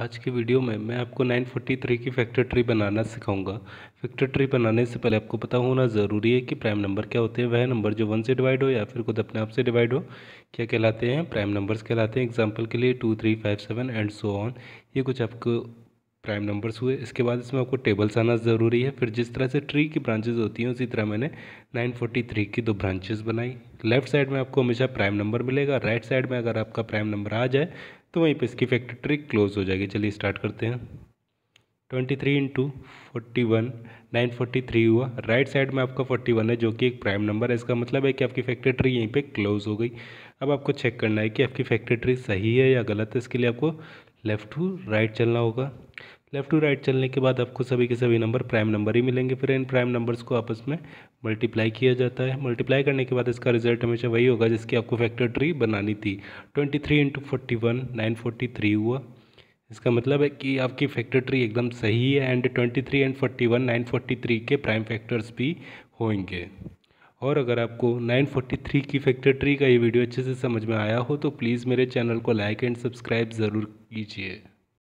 आज के वीडियो में मैं आपको 943 की फैक्टर ट्री बनाना सिखाऊंगा फैक्टर ट्री बनाने से पहले आपको पता होना ज़रूरी है कि प्राइम नंबर क्या होते हैं वह नंबर जो वन से डिवाइड हो या फिर खुद अपने आप से डिवाइड हो क्या कहलाते हैं प्राइम नंबर्स कहलाते हैं एग्जांपल के लिए two three five seven and so on ये कुछ आपको प्राइम नंबर्स हुए इसके बाद इसमें आपको टेबल्स आना ज़रूरी है फिर जिस तरह से ट्री की ब्रांचेज होती हैं उसी तरह मैंने 943 की दो ब्रांचेस बनाई लेफ्ट साइड में आपको हमेशा प्राइम नंबर मिलेगा राइट साइड में अगर आपका प्राइम नंबर आ जाए तो वहीं पर इसकी फैक्ट्री ट्री क्लोज हो जाएगी चलिए स्टार्ट करते हैं twenty three into forty one nine forty three हुआ राइट साइड में आपका फोर्टी वन है जो कि एक प्राइम नंबर है इसका मतलब है कि आपकी फैक्ट्री ट्री यहीं पे क्लोज हो गई अब आपको चेक करना है कि आपकी फैक्ट्री ट्री सही है या गलत है इसके लिए आपको लेफ़्ट टू राइट चलना होगा लेफ़्ट टू राइट चलने के बाद आपको सभी के सभी नंबर प्राइम नंबर ही मिलेंगे फिर इन प्राइम नंबर्स को आपस में मल्टीप्लाई किया जाता है मल्टीप्लाई करने के बाद इसका रिजल्ट हमेशा वही होगा जिसकी आपको फैक्टर ट्री बनानी थी twenty three into forty one nine forty three हुआ इसका मतलब है कि आपकी फैक्टर ट्री एकदम सही है and twenty three and forty one nine forty three के प्राइम फैक्टर्स भी होंगे और अगर आपको 943 की फैक्टर ट्री का ये वीडियो अच्छे से समझ में आया हो तो प्लीज़ मेरे चैनल को लाइक एंड सब्सक्राइब ज़रूर कीजिए